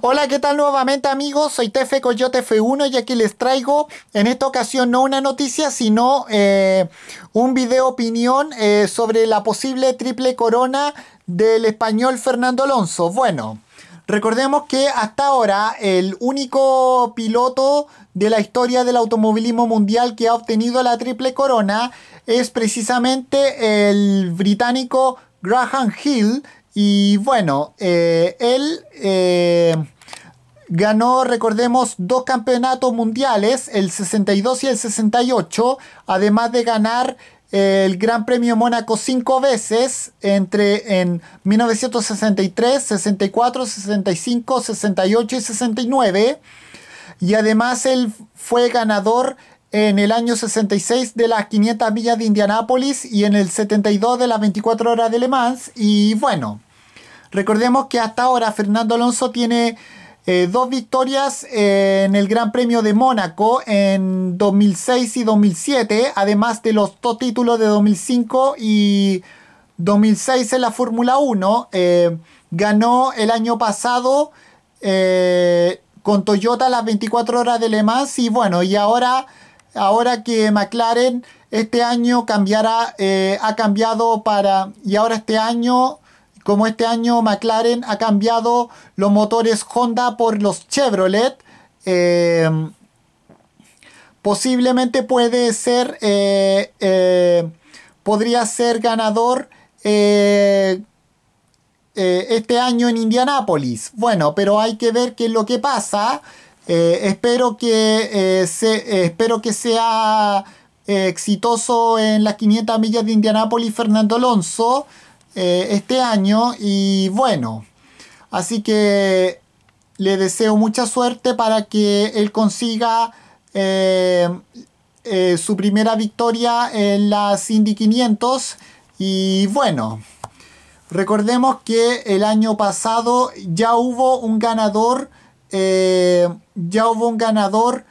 Hola, ¿qué tal nuevamente amigos? Soy Tefe Coyote F1 y aquí les traigo en esta ocasión no una noticia, sino eh, un video opinión eh, sobre la posible triple corona del español Fernando Alonso. Bueno, recordemos que hasta ahora el único piloto de la historia del automovilismo mundial que ha obtenido la triple corona es precisamente el británico Graham Hill, y bueno, eh, él eh, ganó, recordemos, dos campeonatos mundiales, el 62 y el 68, además de ganar eh, el Gran Premio Mónaco cinco veces entre en 1963, 64, 65, 68 y 69. Y además él fue ganador en el año 66 de las 500 millas de Indianápolis y en el 72 de las 24 horas de Le Mans. Y bueno, Recordemos que hasta ahora Fernando Alonso tiene eh, dos victorias en el Gran Premio de Mónaco en 2006 y 2007, además de los dos títulos de 2005 y 2006 en la Fórmula 1. Eh, ganó el año pasado eh, con Toyota las 24 horas de Le Mans y bueno, y ahora, ahora que McLaren este año cambiará, ha cambiado para, y ahora este año como este año McLaren ha cambiado los motores Honda por los Chevrolet, eh, posiblemente puede ser, eh, eh, podría ser ganador este año en Indianápolis. Bueno, pero hay que ver qué es lo que pasa. espero, que, espero que sea exitoso en las 500 millas de Indianápolis Fernando Alonso. Eh, este año y bueno, así que le deseo mucha suerte para que él consiga eh, eh, su primera victoria en las Indy 500 y bueno. Recordemos que el año pasado ya hubo un ganador, ya hubo un ganador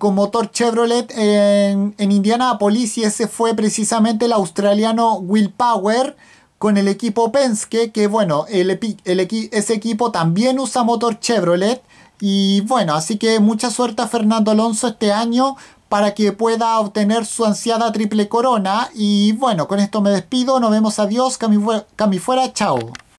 con motor Chevrolet en, en y ese fue precisamente el australiano Will Power con el equipo Penske, que bueno, el, el, ese equipo también usa motor Chevrolet. Y bueno, así que mucha suerte a Fernando Alonso este año para que pueda obtener su ansiada triple corona. Y bueno, con esto me despido, nos vemos, adiós, Cami, fuera, chao.